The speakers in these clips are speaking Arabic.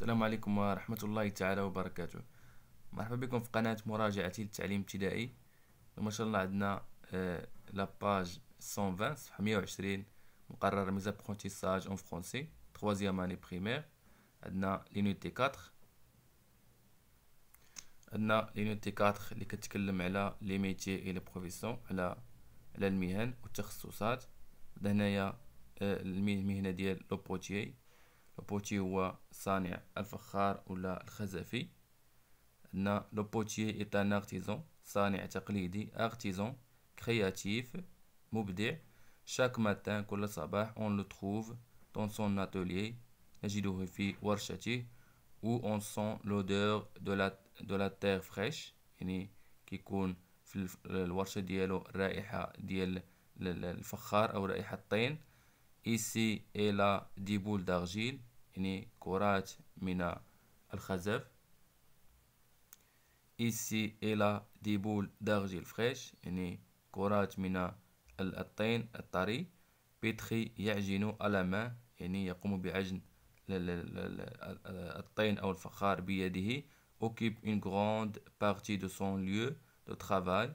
السلام عليكم ورحمة الله تعالى وبركاته مرحبا بكم في قناة مراجعتي للتعليم الابتدائي ما شاء الله عندنا آه لاباج 120 صفحة 120 مقرر ميز ابرونتيساج اون فرونسي تخوازيام اني بريمير عندنا لينيتي 4 عندنا لينيتي 4 اللي كتكلم على لي ميتي اي لي بروفيسيون على على المهن والتخصصات هنايا آه، المهنة ديال لوبوتيي لوبوتي هو صانع الفخار ولا الخزفي عندنا لوبوتي ايت ان ارتيزون صانع تقليدي ارتيزون كرياتيف مبدع شاك ماتان كل صباح اون لو تروف دون سون اتوليي نجده في ورشته و اون سون لودور دو لا دو لا تير فريش يعني كيكون في الورشة ديالو الرائحة ديال الفخار او رائحة الطين ici et là des boules d'argile يعني كرات من الخزف ici الى دي بول دارجيل فريش يعني كرات من الطين الطري بيتري يعجن على ما يعني يقوم بعجن الطين او الفخار بيده اوكيب ان غراند بارتي دو سون ليو دو ترافاي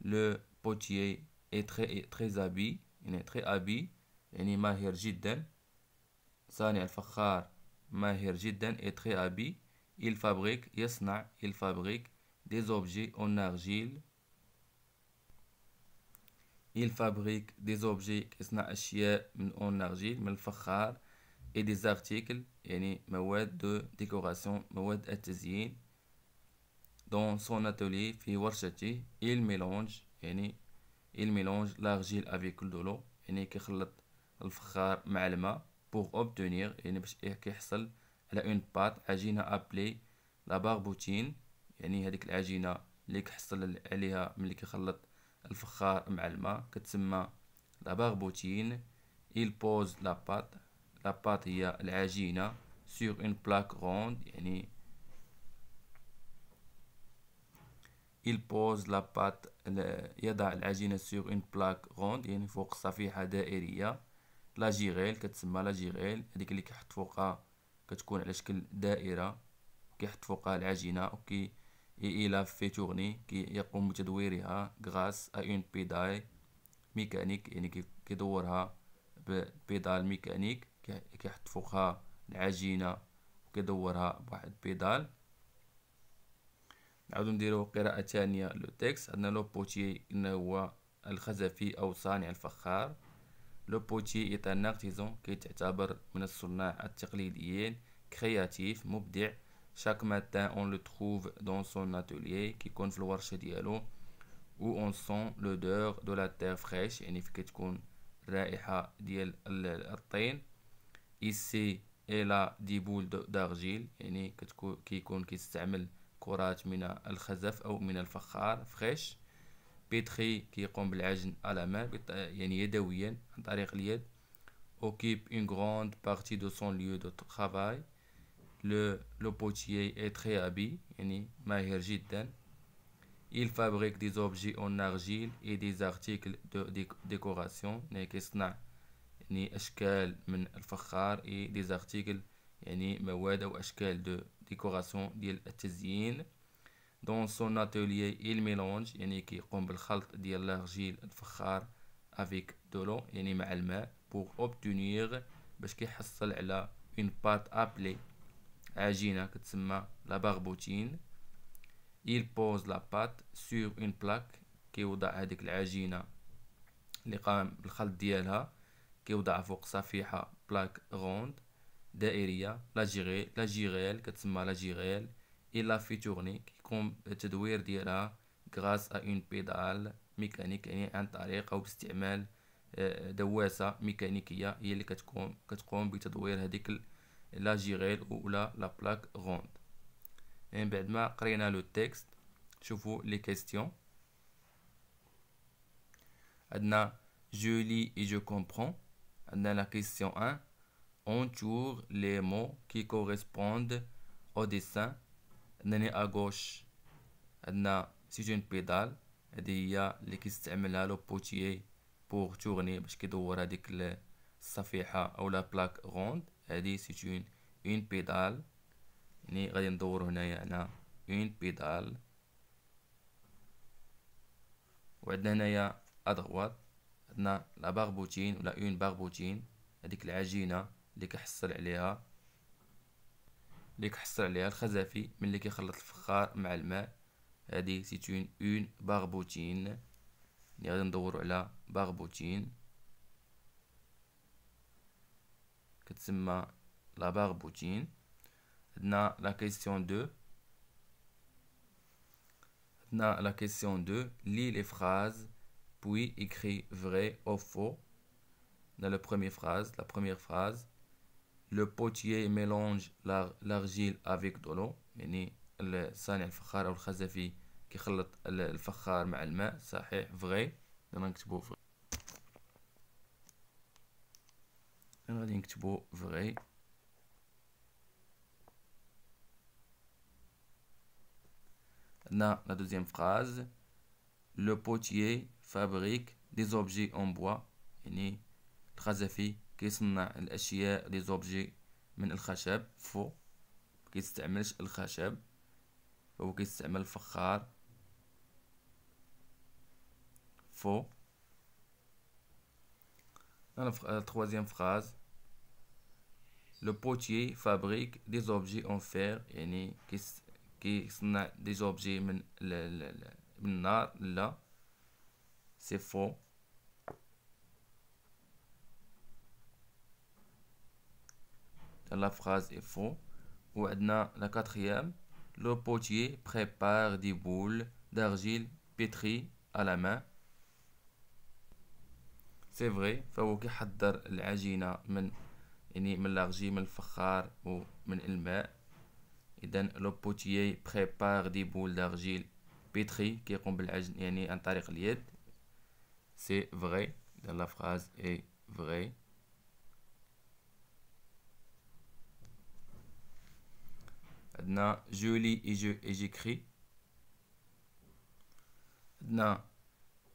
لو بوتيي اي تري تري ابي يعني تري ابي يعني ماهر جدا سامي الفخار ماهر جدا et très habile il fabrique يصنع il fabrique des objets en argile il fabrique des objets يصنع أشياء من en argile من الفخار et des articles يعني مواد de décoration مواد التزيين dans son atelier في ورشته il mélange يعني il mélange l'argile avec de l'eau يعني كيخلط الفخار مع الماء pour obtenir يعني باش كيحصل على اون بات عجينه ابلي لا باربوتين يعني هذيك العجينه اللي كيحصل عليها ملي كيخلط الفخار مع الماء كتسمى لا باربوتين il pose la pâte la pâte هي العجينه sur une plaque ronde يعني il pose la pâte يضع العجينه sur une plaque ronde يعني فوق صفيحه دائريه لا جيغيل كتسمى لا جيغيل هذيك اللي كيحط فوقها كتكون على شكل دائره كيحط فوقها العجينه وكي لا في تورني كي يقوم بتدويرها غراس ا اون بيداي ميكانيك يعني كيدورها ببيدال ميكانيك كيحط فوقها العجينه وكيدورها بواحد بيدال نعاودو نديرو قراءه ثانيه لو تيكست عندنا لو بوتي هو الخزفي او صانع الفخار لو بوتي ارتيزون كي تعتبر من الصناع التقليديين كرياتيف مبدع شاك ماتان اون لو تروف دون سون اتوليي كيكون في الورشة ديالو و اون سون لودور دو لا تير فريش يعني في كتكون الرائحة ديال الطين ايسي اي لا دي بول دارجيل يعني كتكون كيكون كيستعمل كرات من الخزف او من الفخار فريش بيتري كيقوم بالعجن la main يعني يدويا عن طريق اليد occupe une grande partie de son lieu de travail le, le potier est très habile يعني ماهر جدا il fabrique des objets en argile et des articles de décoration يعني كيصنع des objets من الفخار et des articles يعني مواد او اشكال de décoration ديال التزيين دون سون اتوليي ايل ميلونج يعني كيقوم بالخلط ديال لارجيل الفخار افيك دولو يعني مع الماء بوغ اوبتونيغ باش كيحصل على اون بات ابلي عجينه كتسمى لا باربوتين il pose la pâte sur une plaque كيوضع هذيك العجينه اللي قام بالخلط ديالها كيوضع فوق صفيحه بلاك غوند دائريه لا جيغيل لا جيغيل كتسمى لا جيغيل il a fait tourner comme tu dois dire grâce à une pédale mécanique et un tarif à obstacle euh, de wessa mécanique il est que tu comme tu dois dire la girelle ou la, la plaque ronde et vais qu'on a le texte je vous les questions je lis et je comprends dans la question 1 entoure les mots qui correspondent au dessin انني اغوش عندنا سيجون بيدال هذه هي اللي كيستعملها لو بوتيي بوغ تورني باش كيدور هذيك الصفيحه او لا بلاك غوند هذه سيجون اون بيدال يعني غادي ندور هنايا انا اون بيدال وعندنا هنايا ادغوات عندنا لا باربوتين ولا اون باربوتين هذيك العجينه اللي كحصل عليها اللي كحصل عليها الخزفي ملي كيخلط الفخار مع الماء هادي سيتون اون باغبوتين اللي غادي ندورو على باغبوتين كتسمى لا باغبوتين عندنا لا كيسيون دو عندنا لا كيسيون دو لي لي فراز بوي اكري vrai او فو dans la première فراز لا première فراز le potier mélange l'argile avec de l'eau يعني vrai. الفخار او الخزفي كيخلط الفخار مع الماء صحيح فغي انا نكتبو فغي انا غادي نكتبو vrai. لا يعني كيصنع الاشياء لي زوبجي من الخشب فو كيستعملش الخشب هو كيستعمل الفخار فو انا troisième آه، فراز لو potier فابريك دي زوبجي اون فير يعني كيصنع دي زوبجي من ال... من النار لا سي فو لا فراز اي فو وعندنا لا كاتريام لو بوتي بريبار دي بول دارجيل بيتري à ما سي فغي فهو كيحضر العجينه من يعني من الارجيل من الفخار ومن الماء اذا لو بوتيي بريبار دي بول دارجيل بيتري كيقوم بالعجن يعني عن طريق اليد سي فغي اذا لا فراز اي فغي Maintenant, je lis et je j'écris. Maintenant,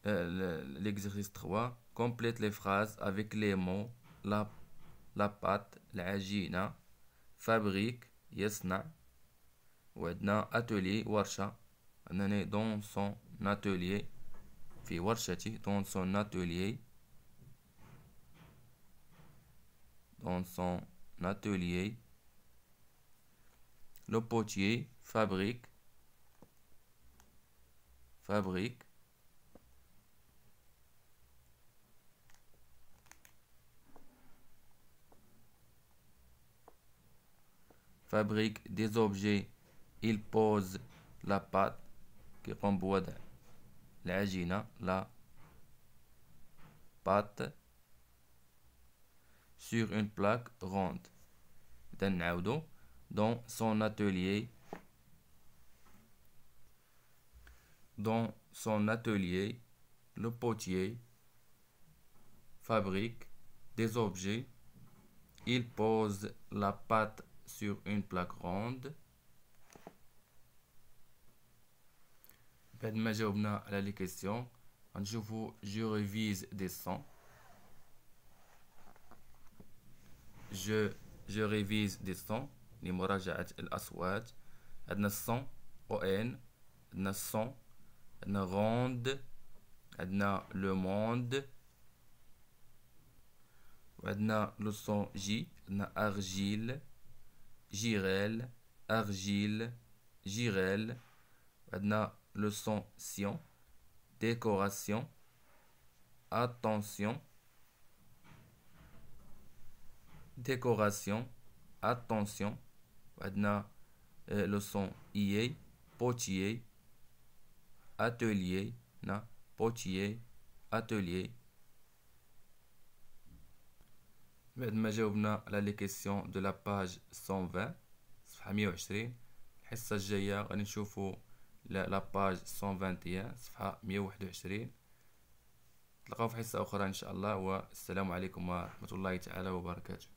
euh, l'exercice 3. Complète les phrases avec les mots la, la pâte, l'agina, fabrique, la Maintenant, atelier, warsha. Dans son atelier, dans son atelier dans son atelier le potier, fabrique, fabrique, fabrique des objets, il pose la pâte qui la l'agina, la pâte sur une plaque ronde dans son atelier dans son atelier le potier fabrique des objets il pose la pâte sur une plaque ronde بعد ما جاوبنا على لي كيسيون غنشوفو Je révise des sons. Je... لمراجعة الأصوات عندنا الصون أو إن عندنا adna عندنا Ronde, عندنا Le موند وعندنا le son جي adna, Argile, جيريل Argile, جيريل عندنا لو Son سيون décoration attention décoration attention وعندنا لوسون ايي بوتيي اتوليي اي بوتيي اتوليي بعد ما جاوبنا على لي كيسيون دو لا باج 120 صفحه 120 الحصه الجايه غادي نشوفو لا باج 121 صفحه 121 نتلاقاو في حصه اخرى ان شاء الله والسلام عليكم ورحمه الله تعالى وبركاته